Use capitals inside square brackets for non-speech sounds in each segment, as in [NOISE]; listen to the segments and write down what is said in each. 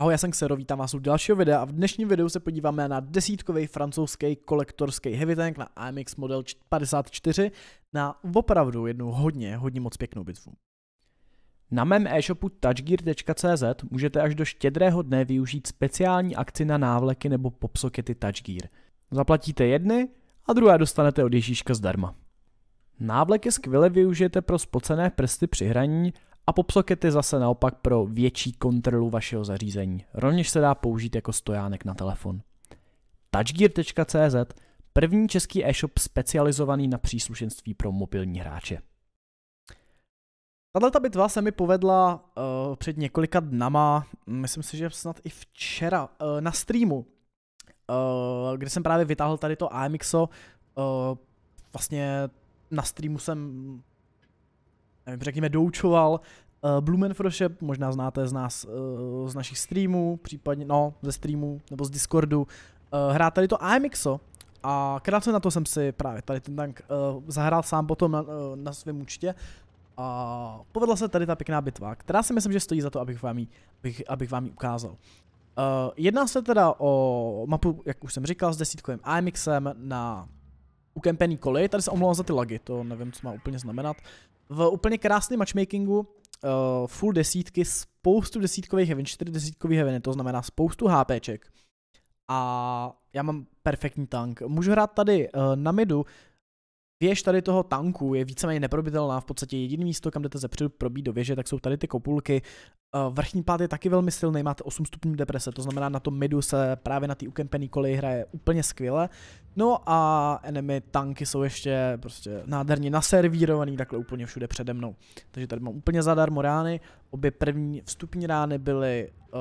Ahoj, já jsem Xero, vítám vás u dalšího videa a v dnešním videu se podíváme na desítkový francouzský kolektorský heavy tank na AMX model 54 na opravdu jednu hodně, hodně moc pěknou bitvu. Na mém e-shopu touchgear.cz můžete až do štědrého dne využít speciální akci na návleky nebo popsokety Touchgear. Zaplatíte jedny a druhé dostanete od Ježíška zdarma. Návleky skvěle využijete pro spocené prsty při hraní a popsocket je zase naopak pro větší kontrolu vašeho zařízení. Rovněž se dá použít jako stojánek na telefon. Touchgear.cz První český e-shop specializovaný na příslušenství pro mobilní hráče. Tato bitva se mi povedla uh, před několika dnama, myslím si, že snad i včera, uh, na streamu, uh, kde jsem právě vytáhl tady to AMXO, uh, vlastně na streamu jsem nevím, řekněme, doučoval uh, eh, Blumenfroshep, možná znáte z nás, uh, z našich streamů, případně, no, ze streamů, nebo z Discordu, uh, eh, hrát tady to AMXO, a krátce na to jsem si právě tady ten tank uh, zahrál sám potom na, uh, na svém účtě. A povedla se tady ta pěkná bitva, která si myslím, že stojí za to, abych vám ji, abych, abych vám ji ukázal. Uh, jedná se teda o mapu, jak už jsem říkal, s desítkovým AMXem na ukempený koli. Tady se omlouvám za ty lagy, to nevím, co má úplně znamenat v úplně krásném matchmakingu, uh, full desítky, spoustu desítkových heaven, čtyři desítkový heaven, to znamená spoustu HPček. A já mám perfektní tank. Můžu hrát tady uh, na midu, Věž tady toho tanku je víceméně neprobitelná, v podstatě jediné místo, kam jdete zepředu probít do věže, tak jsou tady ty kopulky Eh, vrchní pád je taky velmi silný, máte 8 stupňů deprese, to znamená na tom midu se právě na té ukempený koleji hraje úplně skvěle. No a enemy tanky jsou ještě prostě nádherně naservírovaný takhle úplně všude přede mnou. Takže tady mám úplně zadarmo rány, obě první vstupní rány byly uh,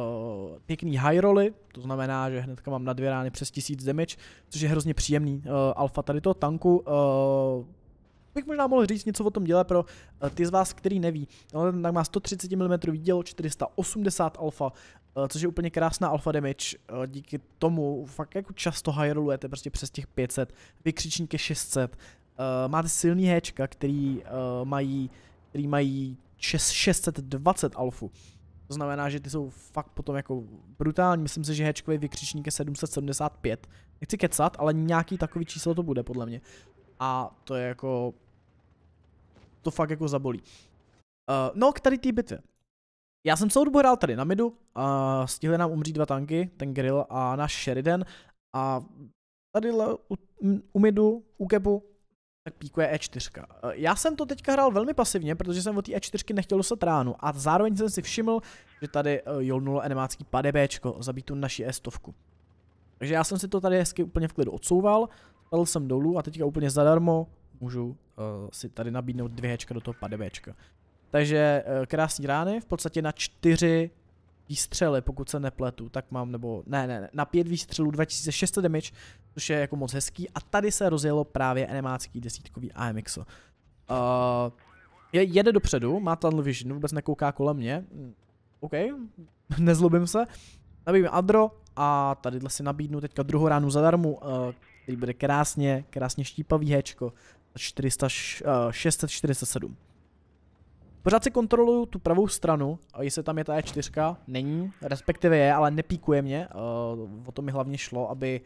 pěkný high roly, to znamená, že hnedka mám na dvě rány přes 1000 damage, což je hrozně příjemný uh, alfa tady toho tanku. Uh, bych možná mohl říct něco o tom díle pro eh, ty z vás, který neví. No, tak má 130 mm dílo, 480 alfa, eh, což je úplně krásná alfa damage. Eh, díky tomu fakt jako často high rollujete prostě přes těch 500, vykřičník je 600. Máte silný héčka, který mají, který mají 620 alfu. To znamená, že ty jsou fakt potom jako brutální. Myslím si, že hečkový vykřičník je 775. Nechci kecat, ale nějaký takový číslo to bude podle mě a to je jako, to fakt jako zabolí. Uh, no k tady té bitvě. Já jsem celou dobu hrál tady na midu, a stihli nám umřít dva tanky, ten grill a náš Sheridan a tady u, u midu, u kepu, tak píkuje E4. Eh, já jsem to teďka hrál velmi pasivně, protože jsem od té E4 nechtěl dostat ránu a zároveň jsem si všiml, že tady eh, jolnulo enemácký padebéčko, zabít tu naši E100. Takže já jsem si to tady hezky úplně v klidu odsouval Padl jsem dolů a teďka úplně zadarmo můžu uh, si tady nabídnout 2Hčka do toho padevéčka. Takže uh, eh, krásní rány, v podstatě na čtyři výstřely, pokud se nepletu, tak mám, nebo ne, ne, na pět výstřelů 2600 damage, což je jako moc hezký. A tady se rozjelo právě animácký desítkový AMX. Uh, eh, je, jede dopředu, má tunnel vision, vůbec nekouká kolem mě. Hm, OK, [LAUGHS] nezlobím se. Nabijím Adro a tady si nabídnu teďka druhou ránu zadarmo, eh, který bude krásně, krásně štípavý hečko, 400, 647. Pořád si kontroluju tu pravou stranu, jestli tam je ta E4, není, respektive je, ale nepíkuje mě, eh, o to mi hlavně šlo, aby,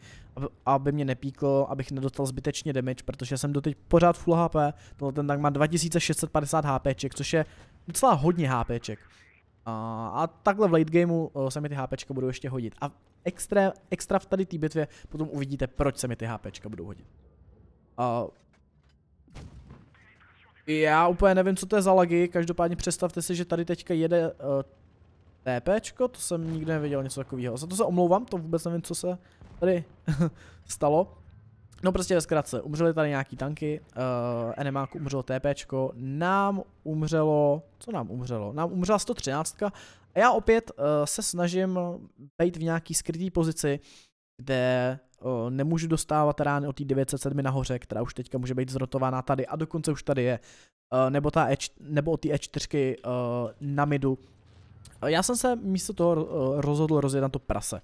aby, mě nepíkl, abych nedostal zbytečně damage, protože jsem doteď pořád full HP, tenhle ten tak má 2650 HPček, což je docela hodně HPček a takhle v late gameu eh, se mi ty HPčka budou ještě hodit. A extra, extra v tady té bitvě potom uvidíte, proč se mi ty HPčka budou hodit. A já úplně nevím, co to je za lagy, každopádně představte si, že tady teďka jede uh, eh, TPčko, to jsem nikdy neviděl něco takového. Za to se omlouvám, to vůbec nevím, co se tady [LAUGHS] stalo. No prostě ve zkratce, umřely tady nějaký tanky, uh, eh, enemáku umřelo TPčko, nám umřelo, co nám umřelo? Nám umřela 113 a já opět uh, se snažím být v nějaký skrytý pozici, kde uh, nemůžu dostávat rány od té 907 nahoře, která už teďka může být zrotována tady a dokonce už tady je, uh, nebo, ta e, nebo od té E4 uh, na midu. Já jsem se místo toho rozhodl rozjet na to prase.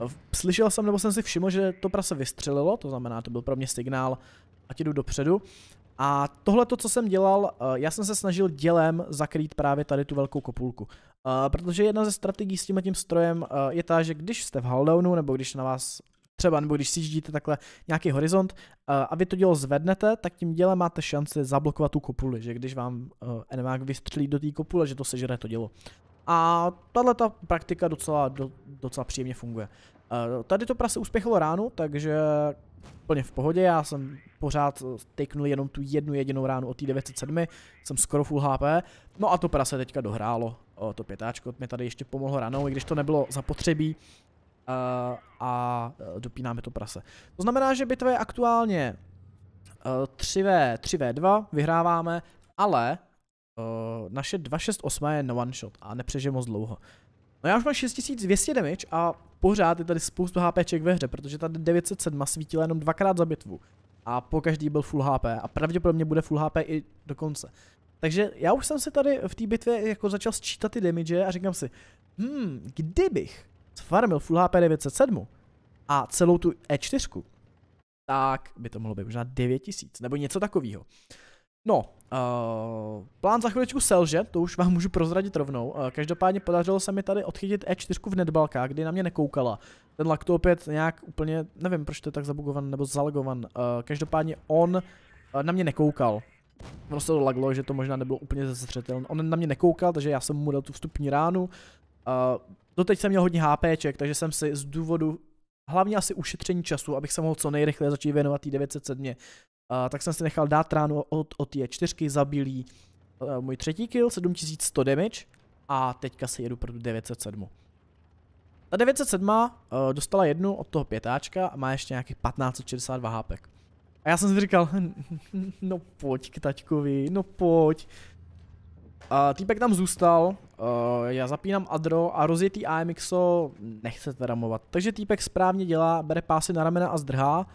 No, slyšel jsem nebo jsem si všiml, že to prase vystřelilo, to znamená, to byl pro mě signál, ať jdu dopředu. A tohle to, co jsem dělal, eh, já jsem se snažil dělem zakrýt právě tady tu velkou kopulku. Eh, protože jedna ze strategií s tím tím strojem eh, je ta, že když jste v haldownu, nebo když na vás třeba, nebo když sjíždíte takhle nějaký horizont a vy to dělo zvednete, tak tím dělem máte šanci zablokovat tu kopuli, že když vám enemák vystřelí do té kopule, že to sežere to dělo. A tahle ta praktika docela, do, docela příjemně funguje. Eh, tady to prase uspěchalo ránu, takže plně v pohodě, já jsem pořád eh, tejknul jenom tu jednu jedinou ránu od té 907, jsem skoro full HP, no a to prase teďka dohrálo, o, eh, to pětáčko mě tady ještě pomohlo ranou, i když to nebylo zapotřebí uh, a dopínáme to prase. To znamená, že bitva je aktuálně uh, 3v, 3v2, vyhráváme, ale Uh, naše 268 je na one shot a nepřežije moc dlouho. No já už mám 6200 damage a pořád je tady spoustu HPček ve hře, protože tady 907 svítila jenom dvakrát za bitvu. A po každý byl full HP a pravděpodobně bude full HP i do konce. Takže já už jsem si tady v té bitvě jako začal sčítat ty damage a říkám si, hmm, kdybych sfarmil full HP 907 a celou tu E4, tak by to mohlo být možná 9000 nebo něco takového. No, Uh, plán za chviličku selže, to už vám můžu prozradit rovnou. Uh, každopádně podařilo se mi tady odchytit E4 v netbalka, kdy na mě nekoukala. Ten lakto opět nějak úplně, nevím proč to je tak zabugovan nebo zalagovan. Uh, eh, každopádně on uh, na mě nekoukal. se prostě to laglo, že to možná nebylo úplně zřetelné. On na mě nekoukal, takže já jsem mu dal tu vstupní ránu. Uh, doteď jsem měl hodně HPček, takže jsem si z důvodu hlavně asi ušetření času, abych se mohl co nejrychleji začít věnovat té 907 tak jsem si nechal dát ránu od, od je čtyřky, zabilí uh, eh, můj třetí kill, 7100 damage a teďka se jedu pro 907. Ta 907 uh, eh, dostala jednu od toho pětáčka a má ještě nějakých 1562 hápek. A já jsem si říkal, hm, [LAUGHS] no pojď k taťkovi, no pojď. Uh, týpek tam zůstal, uh, já zapínám Adro a rozjetý AMXO nechce teda movat. Takže týpek správně dělá, bere pásy na ramena a zdrhá.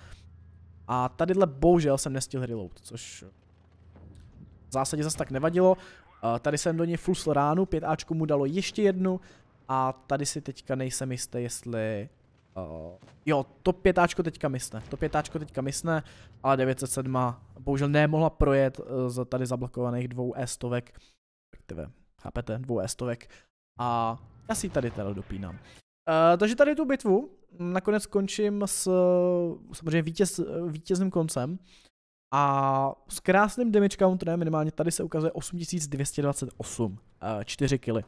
A tadyhle bohužel jsem nestihl reload, což v zásadě zase tak nevadilo. Tady jsem do něj flusl ránu, 5Ačku mu dalo ještě jednu a tady si teďka nejsem jistý, jestli... Uh, jo, to pětáčko teďka mysne, to pětáčko teďka mysne, ale 907 bohužel nemohla projet eh, z tady zablokovaných dvou E-stovek, respektive, chápete, dvou E-stovek a já si tady teda dopínám. Uh, takže tady tu bitvu nakonec končím s samozřejmě vítěz, vítězným koncem a s krásným damage counterem, minimálně tady se ukazuje 8228, uh, 4 kily.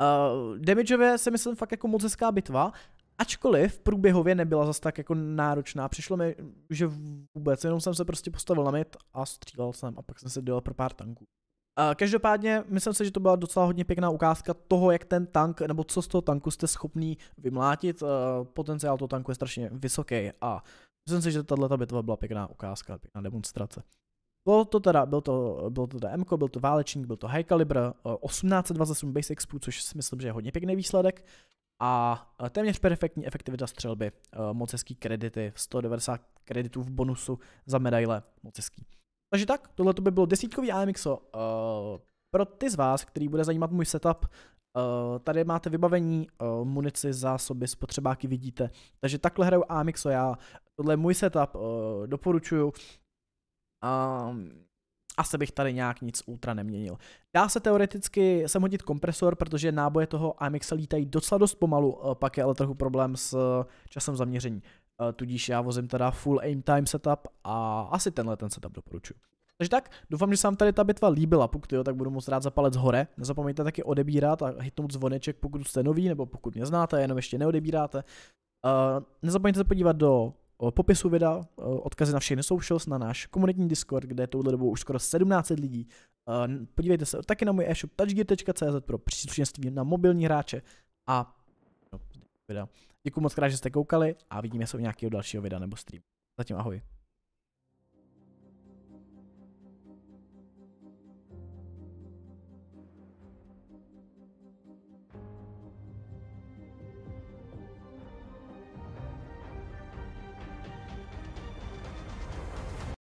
Uh, damageově se myslím fakt jako moc hezká bitva, ačkoliv průběhově nebyla zas tak jako náročná. Přišlo mi, že vůbec jenom jsem se prostě postavil na mid a střílel jsem a pak jsem se dělal pro pár tanků. Každopádně, myslím si, že to byla docela hodně pěkná ukázka toho, jak ten tank, nebo co z toho tanku jste schopný vymlátit. Potenciál toho tanku je strašně vysoký a myslím si, že tahle bitva byla pěkná ukázka, pěkná demonstrace. Bylo to teda, byl to, byl to teda MK, byl to válečník, byl to High Caliber, 1827 Base expo, což si myslím, že je hodně pěkný výsledek. A eh, téměř perfektní efektivita střelby, eh, moc hezký kredity, 190 kreditů v bonusu za medaile, moc hezký. Takže tak, tohle by bylo desítkový AMXO. Uh, eh, pro ty z vás, který bude zajímat můj setup, uh, tady máte vybavení, uh, munici, zásoby, spotřebáky vidíte. Takže takhle hraju AMXO já. Tohle je můj setup, uh, doporučuju. a ehm, asi bych tady nějak nic ultra neměnil. Dá se teoreticky sem hodit kompresor, protože náboje toho AMX lítají docela dost pomalu, pak je ale trochu problém s časem zaměření. Eh, tudíž já vozím teda full aim time setup a asi tenhle ten setup doporučuji. Takže tak, doufám, že se vám tady ta bitva líbila, pokud jo, tak budu moc rád za palec hore. Nezapomeňte taky odebírat a hitnout zvoneček, pokud jste nový, nebo pokud mě znáte, jenom ještě neodebíráte. Uh, nezapomeňte se podívat do eh, popisu videa, odkazy na všechny socials, na náš komunitní Discord, kde je touhle dobou už skoro 17 lidí. podívejte se taky na můj e-shop touchgear.cz pro příslušenství na mobilní hráče a videa. Děkuji moc krát, že jste koukali a vidíme se u nějakého dalšího videa nebo streamu. Zatím ahoj.